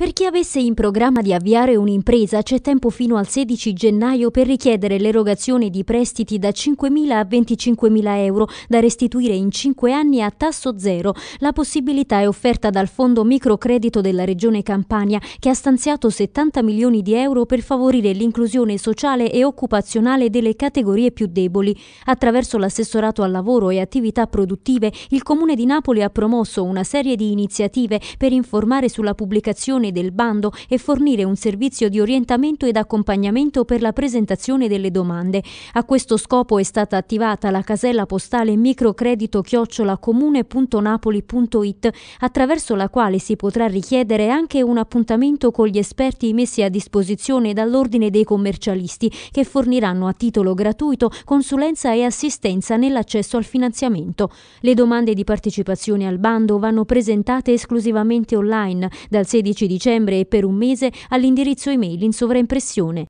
Per chi avesse in programma di avviare un'impresa c'è tempo fino al 16 gennaio per richiedere l'erogazione di prestiti da 5.000 a 25.000 euro da restituire in 5 anni a tasso zero. La possibilità è offerta dal Fondo Microcredito della Regione Campania che ha stanziato 70 milioni di euro per favorire l'inclusione sociale e occupazionale delle categorie più deboli. Attraverso l'assessorato al lavoro e attività produttive il Comune di Napoli ha promosso una serie di iniziative per informare sulla pubblicazione gestione del bando e fornire un servizio di orientamento ed accompagnamento per la presentazione delle domande. A questo scopo è stata attivata la casella postale microcredito chiocciolacomune.napoli.it attraverso la quale si potrà richiedere anche un appuntamento con gli esperti messi a disposizione dall'Ordine dei commercialisti che forniranno a titolo gratuito consulenza e assistenza nell'accesso al finanziamento. Le domande di partecipazione al bando vanno presentate esclusivamente online dal 16 di dicembre e per un mese all'indirizzo email in sovraimpressione